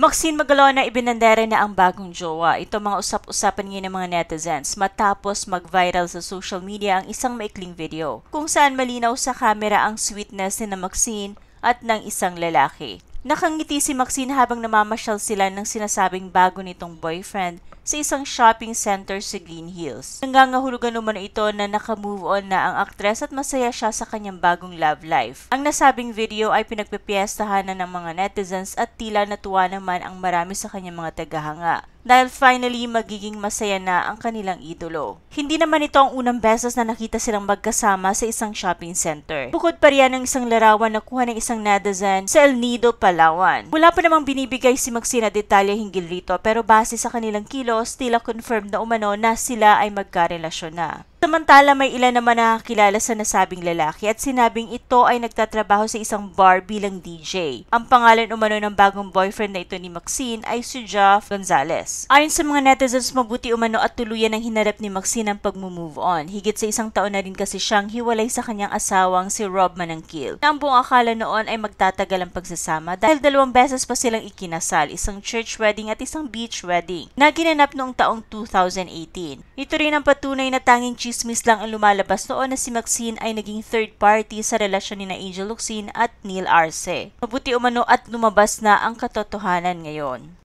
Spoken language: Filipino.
Maxine Magalona ibinandera na ang bagong jowa. Ito mga usap-usapan ngayon ng mga netizens matapos mag-viral sa social media ang isang maikling video kung saan malinaw sa camera ang sweetness ni na Maxine at ng isang lalaki. Nakangiti si Maxine habang namamasyal sila ng sinasabing bago nitong boyfriend sa isang shopping center sa Green Hills. Nangangahulugan naman ito na nakamove on na ang aktres at masaya siya sa kanyang bagong love life. Ang nasabing video ay na ng mga netizens at tila natuwa naman ang marami sa kanyang mga tagahanga dahil finally magiging masaya na ang kanilang idolo. Hindi naman ito ang unang beses na nakita silang magkasama sa isang shopping center. Bukod pa riyan ng isang larawan na kuha ng isang netizen sa El Nido, Palawan. Wala pa namang binibigay si Maxine na detalye hinggil rito pero base sa kanilang kilos, tila confirmed na umano na sila ay magkarelasyon na. Samantala may ilan naman na kilala sa nasabing lalaki at sinabing ito ay nagtatrabaho sa isang bar bilang DJ. Ang pangalan umano ng bagong boyfriend na ito ni Maxine ay si Jeff Gonzalez. Ayon sa mga netizens, mabuti umano at tuluyan ang hinarap ni Maxine ang pag-move on. Higit sa isang taon na rin kasi siyang hiwalay sa kanyang asawang si Rob Manangkil. Na ang buong akala noon ay magtatagal ang pagsasama dahil dalawang beses pa silang ikinasal, isang church wedding at isang beach wedding na ginanap noong taong 2018. Ito rin ang patunay na tanging chismis lang ang lumalabas noon na si Maxine ay naging third party sa relasyon ni na Angel Luxin at Neil Arce. Mabuti umano at lumabas na ang katotohanan ngayon.